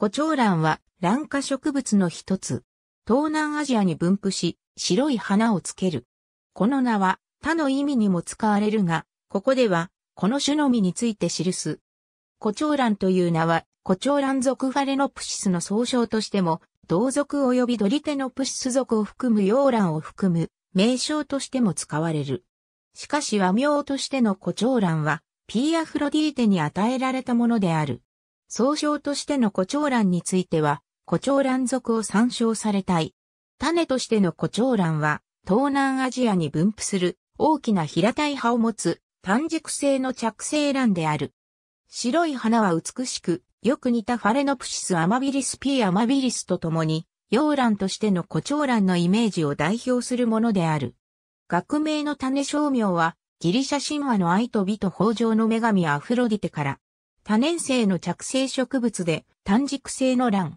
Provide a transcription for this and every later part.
胡蝶蘭は蘭花植物の一つ。東南アジアに分布し、白い花をつける。この名は他の意味にも使われるが、ここではこの種のみについて記す。胡蝶蘭という名は、胡蝶蘭属ファレノプシスの総称としても、同族及びドリテノプシス属を含む洋蘭を含む名称としても使われる。しかし和名としての胡蝶蘭は、ピーアフロディーテに与えられたものである。総称としての胡蝶蘭については、胡蝶蘭属を参照されたい。種としての胡蝶蘭は、東南アジアに分布する大きな平たい葉を持つ短熟性の着生蘭である。白い花は美しく、よく似たファレノプシスアマビリスピーアマビリスとともに、洋蘭としての胡蝶蘭のイメージを代表するものである。学名の種商名は、ギリシャ神話の愛と美と豊穣の女神アフロディテから、多年生の着生植物で単軸性の卵。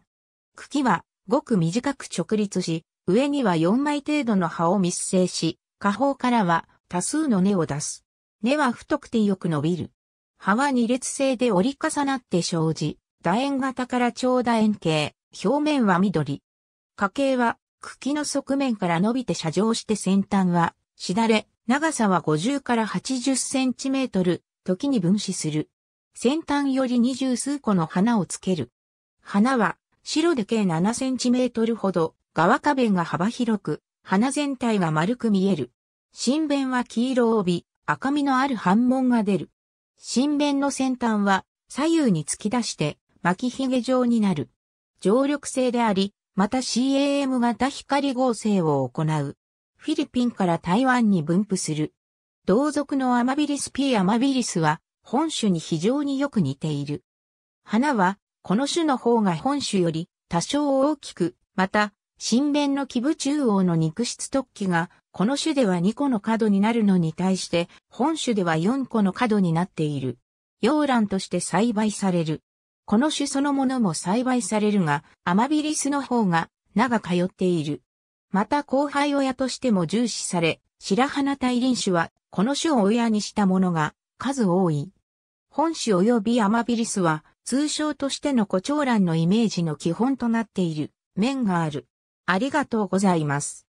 茎はごく短く直立し、上には4枚程度の葉を密生し、下方からは多数の根を出す。根は太くてよく伸びる。葉は二列性で折り重なって生じ、楕円型から長楕円形、表面は緑。花茎は茎の側面から伸びて射状して先端はしだれ、長さは50から80センチメートル、時に分子する。先端より二十数個の花をつける。花は白で計7センチメートルほど、側花弁が幅広く、花全体が丸く見える。新弁は黄色を帯赤みのある反紋が出る。新弁の先端は左右に突き出して巻き髭状になる。常緑性であり、また CAM 型光合成を行う。フィリピンから台湾に分布する。同族のアマビリス P アマビリスは本種に非常によく似ている。花は、この種の方が本種より多少大きく、また、新弁の基部中央の肉質突起が、この種では2個の角になるのに対して、本種では4個の角になっている。洋蘭として栽培される。この種そのものも栽培されるが、アマビリスの方が長通っている。また後輩親としても重視され、白花大輪種は、この種を親にしたものが、数多い。本種及びアマビリスは通称としての胡蝶蘭のイメージの基本となっている面がある。ありがとうございます。